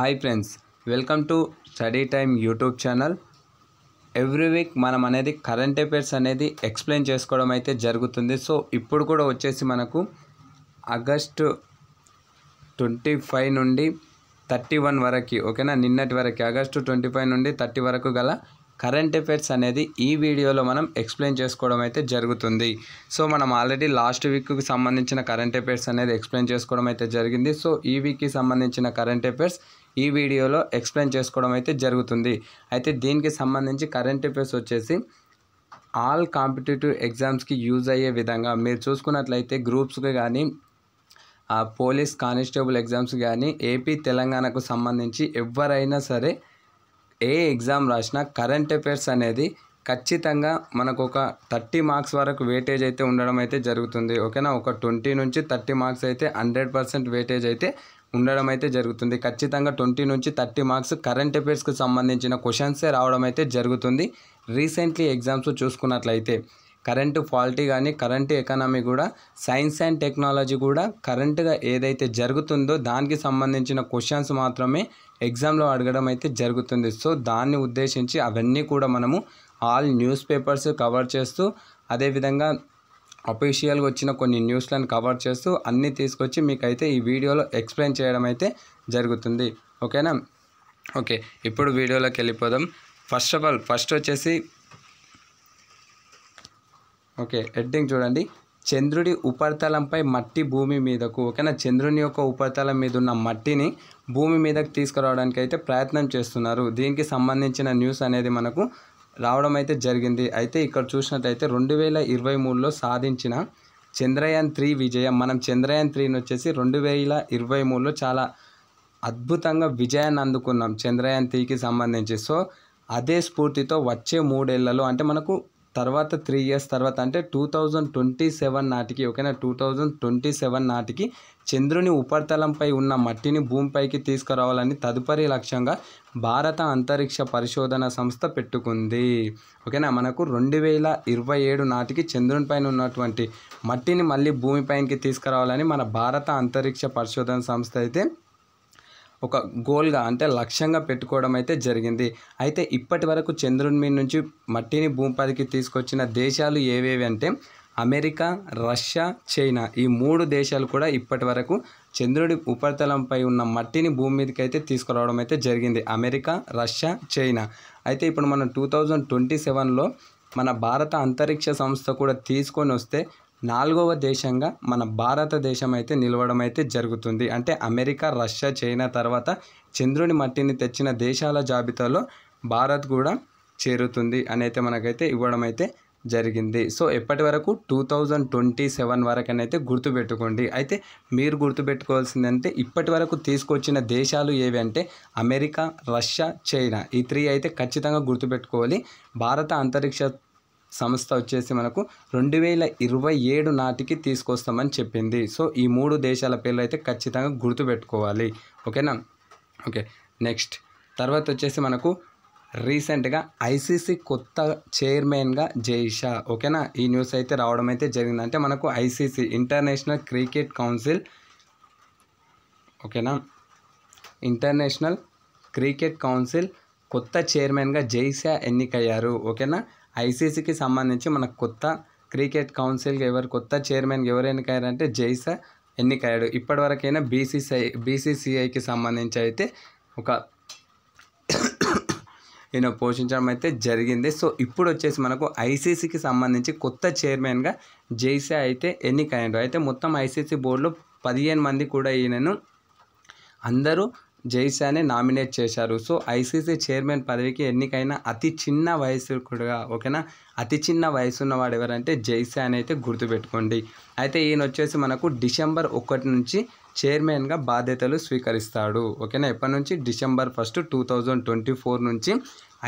hi friends welcome to study time YouTube channel every week మనం అనేది current affairs అనేది explain చేసుకోవడం అయితే జరుగుతుంది సో ఇప్పుడు కూడా వచ్చేసి మనకు ఆగస్టు ట్వంటీ ఫైవ్ నుండి థర్టీ వన్ వరకు ఓకేనా నిన్నటి వరకు ఆగస్టు ట్వంటీ ఫైవ్ నుండి థర్టీ వరకు గల కరెంట్ అఫైర్స్ అనేది ఈ వీడియోలో మనం ఎక్స్ప్లెయిన్ చేసుకోవడం అయితే జరుగుతుంది సో మనం ఆల్రెడీ లాస్ట్ వీక్కి సంబంధించిన కరెంట్ ఎఫైర్స్ అనేది ఎక్స్ప్లెయిన్ చేసుకోవడం అయితే జరిగింది సో ఈ వీక్కి సంబంధించిన కరెంట్ ఎఫైర్స్ ఈ వీడియోలో ఎక్స్ప్లెయిన్ చేసుకోవడం అయితే జరుగుతుంది అయితే దీనికి సంబంధించి కరెంట్ ఎఫైర్స్ వచ్చేసి ఆల్ కాంపిటేటివ్ ఎగ్జామ్స్కి యూజ్ అయ్యే విధంగా మీరు చూసుకున్నట్లయితే గ్రూప్స్కి కానీ పోలీస్ కానిస్టేబుల్ ఎగ్జామ్స్ కానీ ఏపీ తెలంగాణకు సంబంధించి ఎవరైనా సరే ఏ ఎగ్జామ్ రాసినా కరెంట్ అఫైర్స్ అనేది ఖచ్చితంగా మనకు ఒక థర్టీ మార్క్స్ వరకు వెయిటేజ్ అయితే ఉండడం అయితే జరుగుతుంది ఓకేనా ఒక ట్వంటీ నుంచి థర్టీ మార్క్స్ అయితే హండ్రెడ్ పర్సెంట్ వెయిటేజ్ అయితే ఉండడం అయితే జరుగుతుంది ఖచ్చితంగా ట్వంటీ నుంచి థర్టీ మార్క్స్ కరెంట్ అఫైర్స్కి సంబంధించిన క్వశ్చన్సే రావడం అయితే జరుగుతుంది రీసెంట్లీ ఎగ్జామ్స్ చూసుకున్నట్లయితే కరెంటు ఫాల్టీ కానీ కరెంటు ఎకానమీ కూడా సైన్స్ అండ్ టెక్నాలజీ కూడా కరెంటుగా ఏదైతే జరుగుతుందో దానికి సంబంధించిన క్వశ్చన్స్ మాత్రమే ఎగ్జామ్లో అడగడం అయితే జరుగుతుంది సో దాన్ని ఉద్దేశించి అవన్నీ కూడా మనము ఆల్ న్యూస్ పేపర్స్ కవర్ చేస్తూ అదేవిధంగా అఫీషియల్గా వచ్చిన కొన్ని న్యూస్లను కవర్ చేస్తూ అన్నీ తీసుకొచ్చి మీకైతే ఈ వీడియోలో ఎక్స్ప్లెయిన్ చేయడం అయితే జరుగుతుంది ఓకేనా ఓకే ఇప్పుడు వీడియోలోకి వెళ్ళిపోదాం ఫస్ట్ ఆఫ్ ఆల్ ఫస్ట్ వచ్చేసి ఓకే హెడ్డింగ్ చూడండి చంద్రుడి ఉపరితలంపై మట్టి భూమి మీదకు ఓకేనా చంద్రుని యొక్క ఉపరితలం మీద ఉన్న మట్టిని భూమి మీదకు తీసుకురావడానికి అయితే ప్రయత్నం చేస్తున్నారు దీనికి సంబంధించిన న్యూస్ అనేది మనకు రావడం అయితే జరిగింది అయితే ఇక్కడ చూసినట్టయితే రెండు వేల ఇరవై మూడులో సాధించిన చంద్రయాన్ త్రీ విజయం మనం చంద్రయాన్ త్రీని వచ్చేసి రెండు వేల ఇరవై మూడులో చాలా అద్భుతంగా విజయాన్ని అందుకున్నాం చంద్రయాన్ త్రీకి సంబంధించి సో అదే స్ఫూర్తితో వచ్చే మూడేళ్లలో అంటే మనకు తర్వాత త్రీ ఇయర్స్ తర్వాత అంటే టూ థౌజండ్ ట్వంటీ సెవెన్ నాటికి ఓకేనా టూ థౌజండ్ ట్వంటీ సెవెన్ నాటికి చంద్రుని ఉపరితలంపై ఉన్న మట్టిని భూమిపైకి తీసుకురావాలని తదుపరి లక్ష్యంగా భారత అంతరిక్ష పరిశోధన సంస్థ పెట్టుకుంది ఓకేనా మనకు రెండు వేల ఇరవై ఏడు నాటికి చంద్రునిపైన ఉన్నటువంటి మట్టిని మళ్ళీ భూమిపైకి తీసుకురావాలని మన భారత అంతరిక్ష పరిశోధన సంస్థ అయితే ఒక గోల్గా అంటే లక్ష్యంగా పెట్టుకోవడం అయితే జరిగింది అయితే ఇప్పటి వరకు చంద్రుని మీద నుంచి మట్టిని భూపాదికి తీసుకొచ్చిన దేశాలు ఏవేవి అంటే అమెరికా రష్యా చైనా ఈ మూడు దేశాలు కూడా ఇప్పటి వరకు చంద్రుడి ఉపరితలంపై ఉన్న మట్టిని భూమి మీదకి అయితే తీసుకురావడం అయితే జరిగింది అమెరికా రష్యా చైనా అయితే ఇప్పుడు మనం టూ థౌజండ్ ట్వంటీ సెవెన్లో మన భారత అంతరిక్ష సంస్థ కూడా తీసుకొని వస్తే నాలుగవ దేశంగా మన భారతదేశం అయితే నిలవడం అయితే జరుగుతుంది అంటే అమెరికా రష్యా చైనా తర్వాత చంద్రుని మట్టిని తెచ్చిన దేశాల జాబితాలో భారత్ కూడా చేరుతుంది అని అయితే మనకైతే ఇవ్వడం అయితే జరిగింది సో ఎప్పటి వరకు టూ థౌజండ్ ట్వంటీ సెవెన్ వరకు అయితే గుర్తుపెట్టుకోండి అయితే మీరు గుర్తుపెట్టుకోవాల్సిందంటే ఇప్పటి వరకు తీసుకొచ్చిన దేశాలు ఏవి అంటే అమెరికా రష్యా చైనా ఈ త్రీ అయితే ఖచ్చితంగా గుర్తుపెట్టుకోవాలి భారత అంతరిక్ష సంస్థ వచ్చేసి మనకు రెండు వేల ఇరవై ఏడు నాటికి తీసుకొస్తామని చెప్పింది సో ఈ మూడు దేశాల పేర్లు అయితే ఖచ్చితంగా గుర్తుపెట్టుకోవాలి ఓకేనా ఓకే నెక్స్ట్ తర్వాత వచ్చేసి మనకు రీసెంట్గా ఐసీసీ కొత్త చైర్మన్గా జైషా ఓకేనా ఈ న్యూస్ అయితే రావడం అయితే జరిగిందంటే మనకు ఐసీసీ ఇంటర్నేషనల్ క్రికెట్ కౌన్సిల్ ఓకేనా ఇంటర్నేషనల్ క్రికెట్ కౌన్సిల్ కొత్త చైర్మన్గా జైషా ఎన్నికయ్యారు ఓకేనా ఐసీసీకి సంబంధించి మన కొత్త క్రికెట్ కౌన్సిల్ ఎవరు కొత్త చైర్మన్ ఎవరు ఎన్నికయ్యారంటే జైసా ఎన్నికయ్యాడు ఇప్పటివరకైనా బీసీసీఐ బీసీసీఐకి సంబంధించి అయితే ఒక ఈయన పోషించడం అయితే జరిగింది సో ఇప్పుడు వచ్చేసి మనకు ఐసీసీకి సంబంధించి కొత్త చైర్మన్గా జైసా అయితే ఎన్నికయ్యాడు అయితే మొత్తం ఐసీసీ బోర్డులో పదిహేను మంది కూడా ఈయనను అందరూ జైసానే నామినేట్ చేశారు సో ఐసీసీ చైర్మన్ పదవికి ఎన్నికైన అతి చిన్న వయసుకుడుగా ఓకేనా అతి చిన్న వయసు ఉన్నవాడు ఎవరంటే జైషా అని అయితే గుర్తుపెట్టుకోండి అయితే ఈయన వచ్చేసి మనకు డిసెంబర్ ఒకటి నుంచి చైర్మన్గా బాధ్యతలు స్వీకరిస్తాడు ఓకేనా ఎప్పటి నుంచి December first two thousand twenty four నుంచి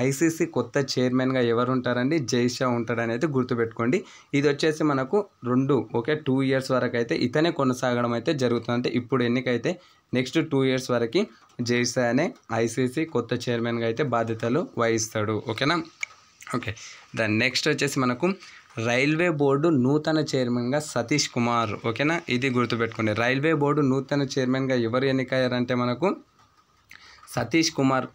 ఐసీసీ కొత్త చైర్మన్గా ఎవరు ఉంటారండి జైషా ఉంటాడని అయితే గుర్తుపెట్టుకోండి ఇది వచ్చేసి మనకు రెండు ఓకే టూ ఇయర్స్ వరకు అయితే ఇతనే కొనసాగడం అయితే జరుగుతుంది అంటే ఇప్పుడు ఎన్నికైతే నెక్స్ట్ టూ ఇయర్స్ వరకు జైషా అనే ఐసీసీ కొత్త చైర్మన్గా అయితే బాధ్యతలు వహిస్తాడు ఓకేనా ఓకే దాని నెక్స్ట్ వచ్చేసి మనకు రైల్వే బోర్డు నూతన చైర్మన్గా సతీష్ కుమార్ ఓకేనా ఇది గుర్తుపెట్టుకోండి రైల్వే బోర్డు నూతన చైర్మన్గా ఎవరు ఎన్నికయ్యారంటే మనకు సతీష్ కుమార్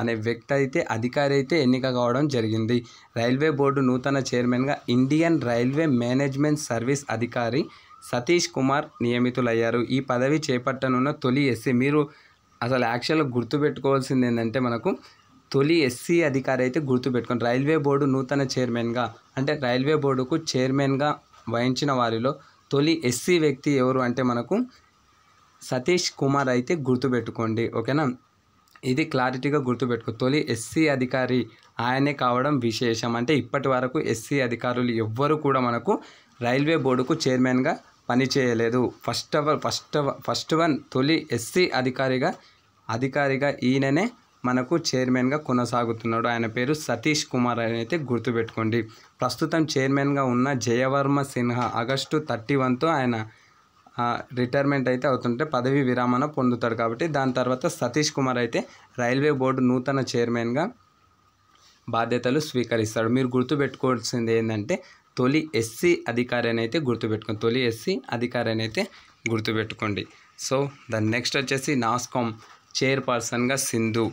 అనే వ్యక్తి అయితే అధికారి అయితే ఎన్నిక కావడం జరిగింది రైల్వే బోర్డు నూతన చైర్మన్గా ఇండియన్ రైల్వే మేనేజ్మెంట్ సర్వీస్ అధికారి సతీష్ కుమార్ నియమితులయ్యారు ఈ పదవి చేపట్టనున్న తొలి ఎస్సీ మీరు అసలు యాక్చువల్గా గుర్తుపెట్టుకోవాల్సింది ఏంటంటే మనకు తొలి ఎస్సీ అధికారి అయితే గుర్తుపెట్టుకోండి రైల్వే బోర్డు నూతన చైర్మన్గా అంటే రైల్వే బోర్డుకు చైర్మన్గా వహించిన వారిలో తొలి ఎస్సీ వ్యక్తి ఎవరు అంటే మనకు సతీష్ కుమార్ అయితే గుర్తుపెట్టుకోండి ఓకేనా ఇది క్లారిటీగా గుర్తుపెట్టుకో తొలి ఎస్సీ అధికారి ఆయనే కావడం విశేషం అంటే ఇప్పటి వరకు ఎస్సీ అధికారులు ఎవ్వరు కూడా మనకు రైల్వే బోర్డుకు చైర్మన్గా పనిచేయలేదు first hour first first one తొలి ఎస్సీ అధికారిగా అధికారిగా ఈయననే మనకు చైర్మన్గా కొనసాగుతున్నాడు ఆయన పేరు సతీష్ కుమార్ అని అయితే గుర్తుపెట్టుకోండి ప్రస్తుతం చైర్మన్గా ఉన్న జయవర్మ సిన్హా ఆగస్టు థర్టీ వన్తో ఆయన రిటైర్మెంట్ అయితే అవుతుంటే పదవి విరామణ పొందుతాడు కాబట్టి దాని తర్వాత సతీష్ కుమార్ అయితే రైల్వే బోర్డు నూతన చైర్మన్గా బాధ్యతలు స్వీకరిస్తాడు మీరు గుర్తుపెట్టుకోవాల్సింది ఏంటంటే తొలి ఎస్సీ అని అయితే గుర్తుపెట్టుకోండి తొలి ఎస్సీ అని అయితే గుర్తుపెట్టుకోండి సో దాని నెక్స్ట్ వచ్చేసి నాస్కామ్ చైర్పర్సన్గా సింధు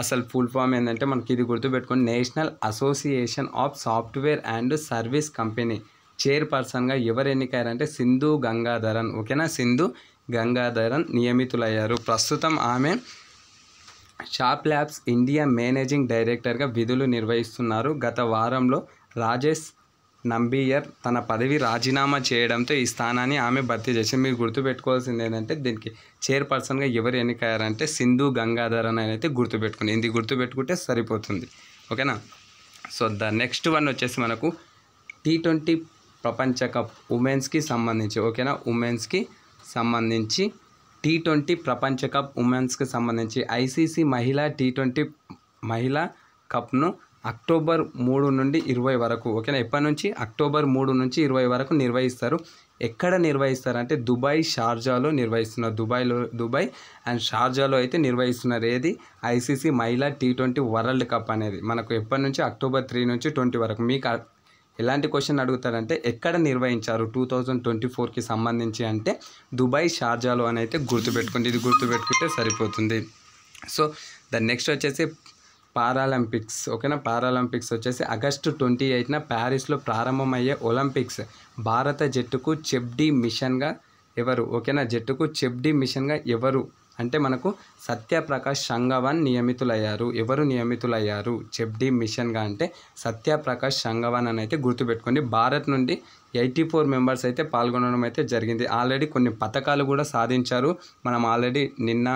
అసలు ఫుల్ ఫామ్ ఏంటంటే మనకి ఇది గుర్తుపెట్టుకోండి National Association of Software and Service Company చైర్పర్సన్గా ఎవరు ఎన్నికయ్యారంటే సింధు గంగాధరన్ ఓకేనా సింధు గంగాధరన్ నియమితులయ్యారు ప్రస్తుతం ఆమె షాప్ ల్యాబ్స్ ఇండియా మేనేజింగ్ డైరెక్టర్గా విధులు నిర్వహిస్తున్నారు గత వారంలో రాజేష్ నంబియర్ తన పదవి రాజీనామా చేయడంతో ఈ స్థానాన్ని ఆమె భర్తీ చేసింది మీరు గుర్తుపెట్టుకోవాల్సింది ఏంటంటే దీనికి చైర్పర్సన్గా ఎవరు ఎన్నికయ్యారంటే సింధు గంగాధర్ అని అయితే గుర్తుపెట్టుకుంది ఇది గుర్తుపెట్టుకుంటే సరిపోతుంది ఓకేనా సో ద నెక్స్ట్ వన్ వచ్చేసి మనకు టీ ట్వంటీ ప్రపంచ కప్ ఉమెన్స్కి సంబంధించి ఓకేనా ఉమెన్స్కి సంబంధించి టీ ట్వంటీ ప్రపంచ కప్ ఉమెన్స్కి సంబంధించి ఐసీసీ మహిళా టీ ట్వంటీ మహిళా కప్ను అక్టోబర్ మూడు నుండి ఇరవై వరకు ఓకేనా ఎప్పటి నుంచి అక్టోబర్ మూడు నుంచి ఇరవై వరకు నిర్వహిస్తారు ఎక్కడ నిర్వహిస్తారంటే దుబాయ్ షార్జాలో నిర్వహిస్తున్నారు దుబాయ్లో దుబాయ్ అండ్ షార్జాలో అయితే నిర్వహిస్తున్నారు ఏది ఐసీసీ మహిళా టీ ట్వంటీ వరల్డ్ కప్ అనేది మనకు ఎప్పటి నుంచి అక్టోబర్ త్రీ నుంచి ట్వంటీ వరకు మీకు ఎలాంటి క్వశ్చన్ అడుగుతారంటే ఎక్కడ నిర్వహించారు టూ థౌజండ్ ట్వంటీ ఫోర్కి సంబంధించి అంటే దుబాయ్ షార్జాలో అని అయితే గుర్తుపెట్టుకోండి ఇది గుర్తుపెట్టుకుంటే సరిపోతుంది సో ద నెక్స్ట్ వచ్చేసి పారాలింపిక్స్ ఓకేనా పారాలింపిక్స్ వచ్చేసి ఆగస్టు ట్వంటీ ఎయిట్న ప్యారిస్లో ప్రారంభమయ్యే ఒలింపిక్స్ భారత జట్టుకు చెబ్డి మిషన్గా ఎవరు ఓకేనా జట్టుకు చెబ్డి మిషన్గా ఎవరు అంటే మనకు సత్యప్రకాష్ సంగవాన్ నియమితులయ్యారు ఎవరు నియమితులయ్యారు చెబ్డి మిషన్గా అంటే సత్యప్రకాష్ సంగవాన్ అని అయితే గుర్తుపెట్టుకోండి భారత్ నుండి ఎయిటీ ఫోర్ మెంబర్స్ అయితే పాల్గొనడం అయితే జరిగింది ఆల్రెడీ కొన్ని పథకాలు కూడా సాధించారు మనం ఆల్రెడీ నిన్న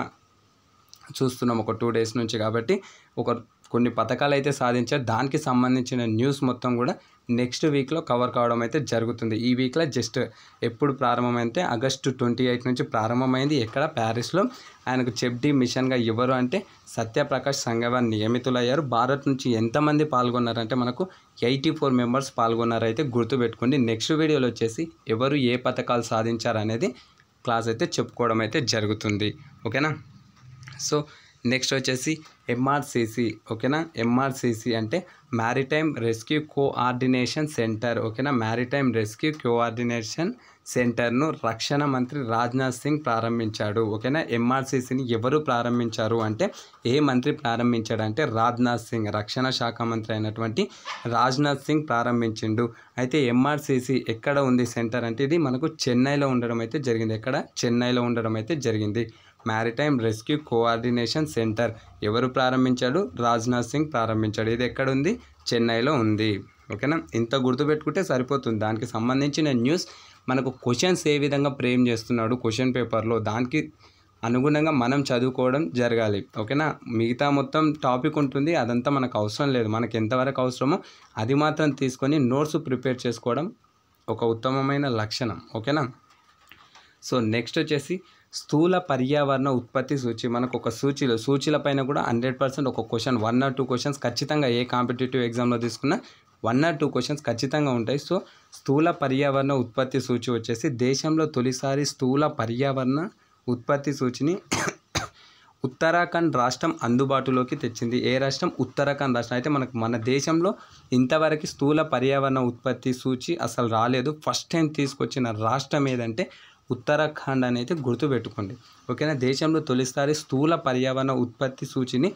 చూస్తున్నాం ఒక టూ డేస్ నుంచి కాబట్టి ఒక కొన్ని పథకాలు అయితే సాధించారు దానికి సంబంధించిన న్యూస్ మొత్తం కూడా నెక్స్ట్ వీక్లో కవర్ కావడం అయితే జరుగుతుంది ఈ వీక్లో జస్ట్ ఎప్పుడు ప్రారంభమైతే ఆగస్టు ట్వంటీ ఎయిట్ నుంచి ప్రారంభమైంది ఎక్కడ ప్యారిస్లో ఆయనకు చెప్డి మిషన్గా ఎవరు అంటే సత్యప్రకాష్ సంగవాన్ నియమితులయ్యారు భారత్ నుంచి ఎంతమంది పాల్గొన్నారంటే మనకు ఎయిటీ ఫోర్ మెంబర్స్ పాల్గొన్నారైతే గుర్తుపెట్టుకోండి నెక్స్ట్ వీడియోలో వచ్చేసి ఎవరు ఏ పథకాలు సాధించారు అనేది క్లాస్ అయితే చెప్పుకోవడం అయితే జరుగుతుంది ఓకేనా సో నెక్స్ట్ వచ్చేసి ఎంఆర్సిసి ఓకేనా ఎంఆర్సిసి అంటే మ్యారిటైమ్ రెస్క్యూ కోఆర్డినేషన్ సెంటర్ ఓకేనా మ్యారిటైమ్ రెస్క్యూ కోఆర్డినేషన్ సెంటర్ను రక్షణ మంత్రి రాజ్నాథ్ సింగ్ ప్రారంభించాడు ఓకేనా ఎంఆర్సీసీని ఎవరు ప్రారంభించారు అంటే ఏ మంత్రి ప్రారంభించాడు అంటే రాజ్నాథ్ సింగ్ రక్షణ శాఖ మంత్రి అయినటువంటి రాజ్నాథ్ సింగ్ ప్రారంభించిండు అయితే ఎంఆర్సీసీ ఎక్కడ ఉంది సెంటర్ అంటే ఇది మనకు చెన్నైలో ఉండడం అయితే జరిగింది ఎక్కడ చెన్నైలో ఉండడం అయితే జరిగింది మ్యారిటైమ్ రెస్క్యూ కోఆర్డినేషన్ సెంటర్ ఎవరు ప్రారంభించాడు రాజ్నాథ్ సింగ్ ప్రారంభించాడు ఇది ఎక్కడుంది చెన్నైలో ఉంది ఓకేనా ఇంత గుర్తుపెట్టుకుంటే సరిపోతుంది దానికి సంబంధించిన న్యూస్ మనకు క్వశ్చన్స్ ఏ విధంగా ప్రేమ్ చేస్తున్నాడు క్వశ్చన్ పేపర్లో దానికి అనుగుణంగా మనం చదువుకోవడం జరగాలి ఓకేనా మిగతా మొత్తం టాపిక్ ఉంటుంది అదంతా మనకు అవసరం లేదు మనకు ఎంతవరకు అవసరమో అది మాత్రం తీసుకొని నోట్స్ ప్రిపేర్ చేసుకోవడం ఒక ఉత్తమమైన లక్షణం ఓకేనా సో నెక్స్ట్ వచ్చేసి స్థూల పర్యావరణ ఉత్పత్తి సూచి మనకు ఒక సూచీలు సూచీల పైన కూడా హండ్రెడ్ పర్సెంట్ ఒక question one or two questions ఖచ్చితంగా ఏ కాంపిటేటివ్ ఎగ్జామ్లో తీసుకున్నా వన్ ఆర్ టూ క్వశ్చన్స్ ఖచ్చితంగా ఉంటాయి సో స్థూల పర్యావరణ ఉత్పత్తి సూచి వచ్చేసి దేశంలో తొలిసారి స్థూల పర్యావరణ ఉత్పత్తి సూచిని ఉత్తరాఖండ్ రాష్ట్రం అందుబాటులోకి తెచ్చింది ఏ రాష్ట్రం ఉత్తరాఖండ్ రాష్ట్రం అయితే మనకు మన దేశంలో ఇంతవరకు స్థూల పర్యావరణ ఉత్పత్తి సూచి అసలు రాలేదు ఫస్ట్ టైం తీసుకొచ్చిన రాష్ట్రం ఏదంటే ఉత్తరాఖండ్ అనేది గుర్తుపెట్టుకోండి ఓకేనా దేశంలో తొలిసారి స్థూల పర్యావరణ ఉత్పత్తి సూచిని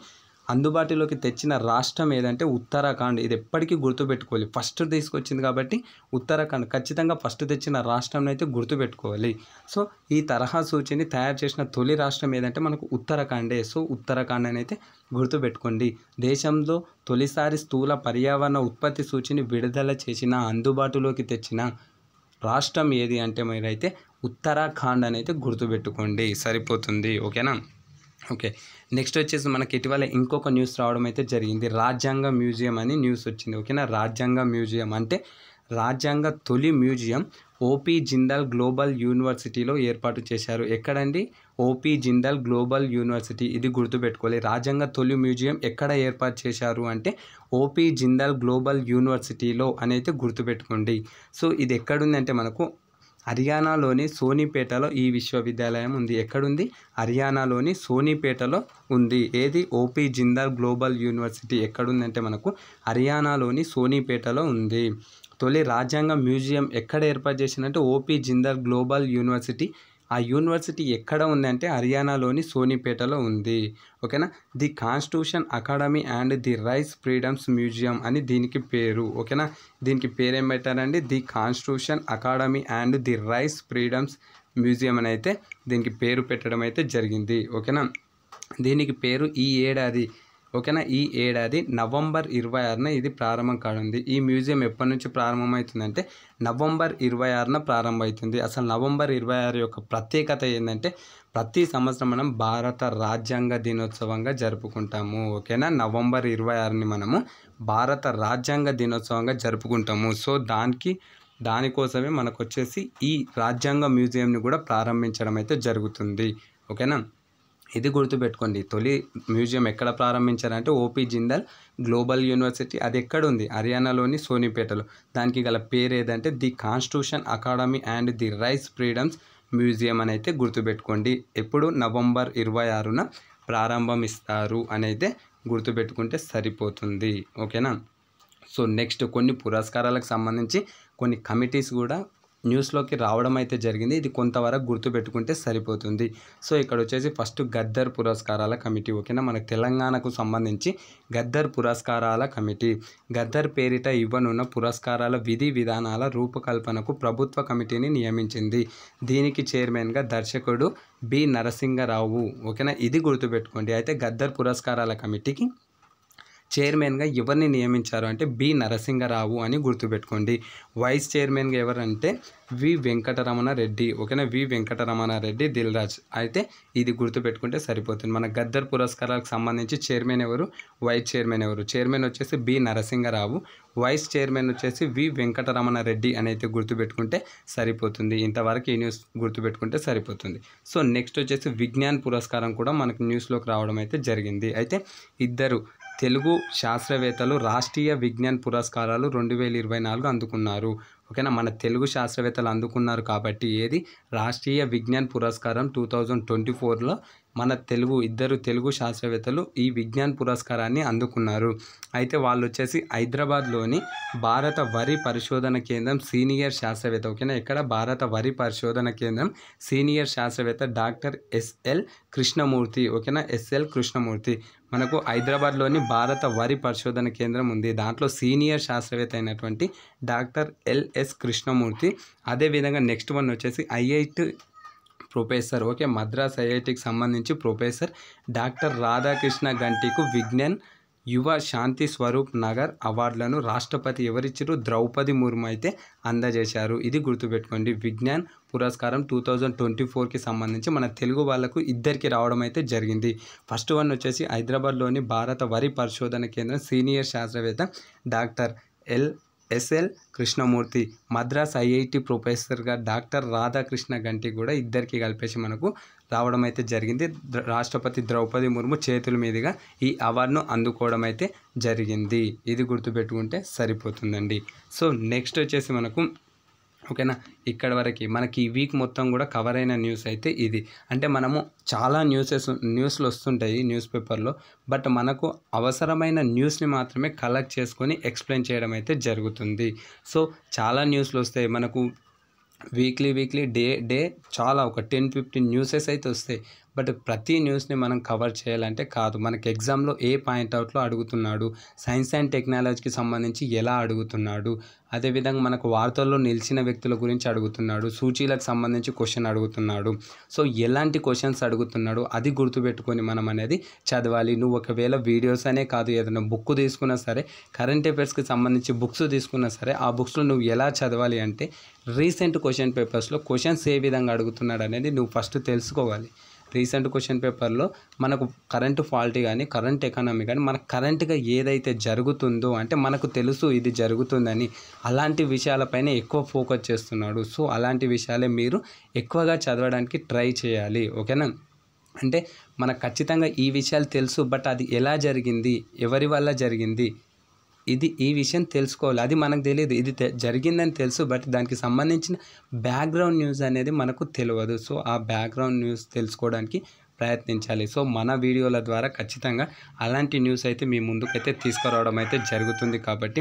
అందుబాటులోకి తెచ్చిన రాష్ట్రం ఏదంటే ఉత్తరాఖండ్ ఇది ఎప్పటికీ గుర్తుపెట్టుకోవాలి ఫస్ట్ తీసుకొచ్చింది కాబట్టి ఉత్తరాఖండ్ ఖచ్చితంగా ఫస్ట్ తెచ్చిన రాష్ట్రం అయితే గుర్తుపెట్టుకోవాలి సో ఈ తరహా సూచిని తయారు చేసిన తొలి రాష్ట్రం ఏదంటే మనకు ఉత్తరాఖండే సో ఉత్తరాఖండ్ అని అయితే గుర్తుపెట్టుకోండి దేశంలో తొలిసారి స్థూల పర్యావరణ ఉత్పత్తి సూచిని విడుదల చేసిన అందుబాటులోకి తెచ్చిన రాష్ట్రం ఏది అంటే మీరైతే ఉత్తరాఖండ్ అని అయితే గుర్తుపెట్టుకోండి సరిపోతుంది ఓకేనా ఓకే నెక్స్ట్ వచ్చేసి మనకి ఇటీవల ఇంకొక న్యూస్ రావడం అయితే జరిగింది రాజ్యాంగ మ్యూజియం అని న్యూస్ వచ్చింది ఓకేనా రాజ్యాంగ మ్యూజియం అంటే రాజ్యాంగ తొలి మ్యూజియం ఓపీ జిందాల్ గ్లోబల్ యూనివర్సిటీలో ఏర్పాటు చేశారు ఎక్కడండి ఓపీ జిందాల్ గ్లోబల్ యూనివర్సిటీ ఇది గుర్తుపెట్టుకోవాలి రాజ్యాంగ తొలి మ్యూజియం ఎక్కడ ఏర్పాటు చేశారు అంటే ఓపీ జిందాల్ గ్లోబల్ యూనివర్సిటీలో అనేది గుర్తుపెట్టుకోండి సో ఇది ఎక్కడుందంటే మనకు హర్యానాలోని సోనీపేటలో ఈ విశ్వవిద్యాలయం ఉంది ఎక్కడుంది హర్యానాలోని సోనీపేటలో ఉంది ఏది ఓపీ జిందాల్ గ్లోబల్ యూనివర్సిటీ ఎక్కడుందంటే మనకు హర్యానాలోని సోనీపేటలో ఉంది తొలి రాజ్యాంగ మ్యూజియం ఎక్కడ ఏర్పాటు చేసిందంటే ఓపీ జిందాల్ గ్లోబల్ యూనివర్సిటీ ఆ యూనివర్సిటీ ఎక్కడ ఉందంటే హర్యానాలోని సోనీపేటలో ఉంది ఓకేనా the constitution academy and the rise freedoms museum అని దీనికి పేరు ఓకేనా దీనికి పేరు ఏం పెట్టారండి the constitution academy and the rise freedoms museum అని అయితే దీనికి పేరు పెట్టడం అయితే జరిగింది ఓకేనా దీనికి పేరు ఈ ఏడాది ఓకేనా ఈ ఏడాది నవంబర్ ఇరవై ఆరున ఇది ప్రారంభం కానుంది ఈ మ్యూజియం ఎప్పటి నుంచి ప్రారంభమవుతుందంటే నవంబర్ ఇరవై ఆరున ప్రారంభమవుతుంది అసలు నవంబర్ ఇరవై ఆరు యొక్క ప్రత్యేకత ఏంటంటే ప్రతి సంవత్సరం మనం భారత రాజ్యాంగ దినోత్సవంగా జరుపుకుంటాము ఓకేనా నవంబర్ ఇరవై ఆరుని మనము భారత రాజ్యాంగ దినోత్సవంగా జరుపుకుంటాము సో దానికి దానికోసమే మనకు వచ్చేసి ఈ రాజ్యాంగ మ్యూజియంని కూడా ప్రారంభించడం అయితే జరుగుతుంది ఓకేనా ఇది గుర్తుపెట్టుకోండి తొలి మ్యూజియం ఎక్కడ ప్రారంభించారంటే ఓపీ జిందాల్ గ్లోబల్ యూనివర్సిటీ అది ఎక్కడ ఉంది హర్యానాలోని సోనీపేటలో దానికి గల పేరు ఏదంటే the constitution academy and the rise freedoms museum అని అయితే గుర్తుపెట్టుకోండి ఎప్పుడు నవంబర్ ఇరవై ఆరున ప్రారంభం ఇస్తారు అని అయితే గుర్తుపెట్టుకుంటే సరిపోతుంది ఓకేనా సో నెక్స్ట్ కొన్ని పురస్కారాలకు సంబంధించి కొన్ని కమిటీస్ కూడా న్యూస్లోకి రావడం అయితే జరిగింది ఇది కొంతవరకు గుర్తుపెట్టుకుంటే సరిపోతుంది సో ఇక్కడ వచ్చేసి ఫస్ట్ గద్దర్ పురస్కారాల కమిటీ ఓకేనా మనకు తెలంగాణకు సంబంధించి గద్దర్ పురస్కారాల కమిటీ గద్దర్ పేరిట ఇవ్వనున్న పురస్కారాల విధి విధానాల రూపకల్పనకు ప్రభుత్వ కమిటీని నియమించింది దీనికి చైర్మన్గా దర్శకుడు బి నరసింగరావు ఓకేనా ఇది గుర్తుపెట్టుకోండి అయితే గద్దర్ పురస్కారాల కమిటీకి చైర్మన్గా ఎవరిని నియమించారు అంటే బి నరసింహరావు అని గుర్తుపెట్టుకోండి వైస్ చైర్మన్గా ఎవరంటే వి వెంకటరమణ రెడ్డి ఓకేనా వి వెంకటరమణ రెడ్డి దిల్రాజ్ అయితే ఇది గుర్తుపెట్టుకుంటే సరిపోతుంది మన గద్దర్ పురస్కారాలకు సంబంధించి చైర్మన్ ఎవరు వైస్ చైర్మన్ ఎవరు చైర్మన్ వచ్చేసి బి నరసింహరావు వైస్ చైర్మన్ వచ్చేసి వి వెంకటరమణ రెడ్డి అని అయితే గుర్తుపెట్టుకుంటే సరిపోతుంది ఇంతవరకు ఈ న్యూస్ గుర్తుపెట్టుకుంటే సరిపోతుంది సో నెక్స్ట్ వచ్చేసి విజ్ఞాన్ పురస్కారం కూడా మనకు న్యూస్లోకి రావడం అయితే జరిగింది అయితే ఇద్దరు తెలుగు శాస్త్రవేత్తలు రాష్ట్రీయ విజ్ఞాన్ పురస్కారాలు రెండు వేల ఇరవై నాలుగు అందుకున్నారు ఓకేనా మన తెలుగు శాస్త్రవేత్తలు అందుకున్నారు కాబట్టి ఏది రాష్ట్రీయ విజ్ఞాన్ పురస్కారం టూ థౌజండ్ ట్వంటీ ఫోర్లో మన తెలుగు ఇద్దరు తెలుగు శాస్త్రవేత్తలు ఈ విజ్ఞాన్ పురస్కారాన్ని అందుకున్నారు అయితే వాళ్ళు వచ్చేసి హైదరాబాద్లోని భారత వరి పరిశోధన కేంద్రం సీనియర్ శాస్త్రవేత్త ఓకేనా ఇక్కడ భారత వరి పరిశోధన కేంద్రం సీనియర్ శాస్త్రవేత్త డాక్టర్ ఎస్ఎల్ కృష్ణమూర్తి ఓకేనా ఎస్ఎల్ కృష్ణమూర్తి మనకు హైదరాబాద్లోని భారత వరి పరిశోధన కేంద్రం ఉంది దాంట్లో సీనియర్ శాస్త్రవేత్త అయినటువంటి డాక్టర్ ఎల్ఎస్ కృష్ణమూర్తి అదేవిధంగా నెక్స్ట్ వన్ వచ్చేసి ఐఐటి ప్రొఫెసర్ ఓకే మద్రాస్ ఐఐటికి సంబంధించి ప్రొఫెసర్ డాక్టర్ రాధాకృష్ణ గంటికు విజ్ఞాన్ యువ శాంతి స్వరూప్ నగర్ అవార్డులను రాష్ట్రపతి ఎవరిచ్చారు ద్రౌపది ముర్ము అయితే అందజేశారు ఇది గుర్తుపెట్టుకోండి విజ్ఞాన్ పురస్కారం టూ థౌజండ్ ట్వంటీ ఫోర్కి సంబంధించి మన తెలుగు వాళ్లకు ఇద్దరికి రావడం అయితే జరిగింది ఫస్ట్ వన్ వచ్చేసి హైదరాబాద్లోని భారత వరి పరిశోధన కేంద్రం సీనియర్ శాస్త్రవేత్త doctor L SL Krishnamurthy Madras IIT ప్రొఫెసర్గా డాక్టర్ రాధాకృష్ణ గంటి కూడా ఇద్దరికి కలిపేసి మనకు రావడం అయితే జరిగింది రాష్ట్రపతి ద్రౌపది ముర్ము చేతుల మీదుగా ఈ అవార్డును అందుకోవడం అయితే జరిగింది ఇది గుర్తుపెట్టుకుంటే సరిపోతుందండి సో నెక్స్ట్ వచ్చేసి మనకు ఓకేనా ఇక్కడ వరకు మనకి ఈ వీక్ మొత్తం కూడా కవర్ అయిన న్యూస్ అయితే ఇది అంటే మనము చాలా న్యూసెస్ న్యూస్లు వస్తుంటాయి న్యూస్ పేపర్లో బట్ మనకు అవసరమైన న్యూస్ని మాత్రమే కలెక్ట్ చేసుకొని ఎక్స్ప్లెయిన్ చేయడం అయితే జరుగుతుంది సో చాలా న్యూస్లు వస్తాయి మనకు వీక్లీ వీక్లీ డే డే చాలా ఒక టెన్ ఫిఫ్టీన్ న్యూసెస్ అయితే వస్తాయి బట్ ప్రతి న్యూస్ని మనం కవర్ చేయాలంటే కాదు మనకి ఎగ్జామ్లో ఏ పాయింట్ అవుట్లో అడుగుతున్నాడు సైన్స్ అండ్ టెక్నాలజీకి సంబంధించి ఎలా అడుగుతున్నాడు అదేవిధంగా మనకు వార్తల్లో నిలిచిన వ్యక్తుల గురించి అడుగుతున్నాడు సూచీలకు సంబంధించి క్వశ్చన్ అడుగుతున్నాడు సో ఎలాంటి క్వశ్చన్స్ అడుగుతున్నాడు అది గుర్తుపెట్టుకొని మనం అనేది చదవాలి నువ్వు ఒకవేళ వీడియోస్ అనే కాదు ఏదైనా బుక్ తీసుకున్నా సరే కరెంట్ అఫేర్స్కి సంబంధించి బుక్స్ తీసుకున్నా సరే ఆ బుక్స్లో నువ్వు ఎలా చదవాలి అంటే రీసెంట్ క్వశ్చన్ పేపర్స్లో క్వశ్చన్స్ ఏ విధంగా అడుగుతున్నాడు అనేది నువ్వు ఫస్ట్ తెలుసుకోవాలి రీసెంట్ క్వశ్చన్ పేపర్లో మనకు కరెంటు ఫాల్ట్ కానీ కరెంట్ ఎకానమీ కానీ మనకు కరెంట్గా ఏదైతే జరుగుతుందో అంటే మనకు తెలుసు ఇది జరుగుతుందని అలాంటి విషయాలపైన ఎక్కువ ఫోకస్ చేస్తున్నాడు సో అలాంటి విషయాలే మీరు ఎక్కువగా చదవడానికి ట్రై చేయాలి ఓకేనా అంటే మనకు ఖచ్చితంగా ఈ విషయాలు తెలుసు బట్ అది ఎలా జరిగింది ఎవరి వల్ల జరిగింది ఇది ఈ విషయం తెలుసుకోవాలి అది మనకు తెలియదు ఇది జరిగిందని తెలుసు బట్ దానికి సంబంధించిన బ్యాక్గ్రౌండ్ న్యూస్ అనేది మనకు తెలియదు సో ఆ బ్యాక్గ్రౌండ్ న్యూస్ తెలుసుకోవడానికి ప్రయత్నించాలి సో మన వీడియోల ద్వారా ఖచ్చితంగా అలాంటి న్యూస్ అయితే మీ ముందుకైతే తీసుకురావడం అయితే జరుగుతుంది కాబట్టి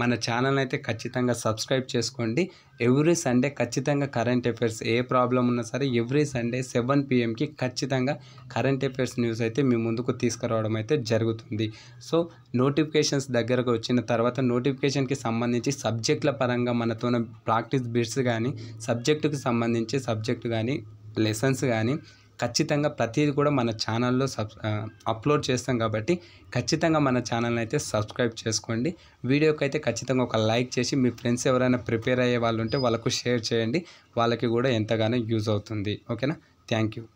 మన ఛానల్ అయితే ఖచ్చితంగా సబ్స్క్రైబ్ చేసుకోండి ఎవ్రీ సండే ఖచ్చితంగా కరెంట్ అఫైర్స్ ఏ ప్రాబ్లం ఉన్నా సరే ఎవ్రీ సండే సెవెన్ పిఎంకి ఖచ్చితంగా కరెంట్ అఫైర్స్ న్యూస్ అయితే మీ ముందుకు తీసుకురావడం అయితే జరుగుతుంది సో నోటిఫికేషన్స్ దగ్గరకు వచ్చిన తర్వాత నోటిఫికేషన్కి సంబంధించి సబ్జెక్టుల పరంగా మనతో ప్రాక్టీస్ బిట్స్ కానీ సబ్జెక్టుకి సంబంధించి సబ్జెక్టు కానీ లెసన్స్ కానీ ఖచ్చితంగా ప్రతిదీ కూడా మన ఛానల్లో సబ్ అప్లోడ్ చేస్తాం కాబట్టి ఖచ్చితంగా మన ఛానల్ని అయితే సబ్స్క్రైబ్ చేసుకోండి వీడియోకి అయితే ఖచ్చితంగా ఒక లైక్ చేసి మీ ఫ్రెండ్స్ ఎవరైనా ప్రిపేర్ అయ్యే వాళ్ళు ఉంటే వాళ్ళకు షేర్ చేయండి వాళ్ళకి కూడా ఎంతగానో యూజ్ అవుతుంది ఓకేనా థ్యాంక్ యూ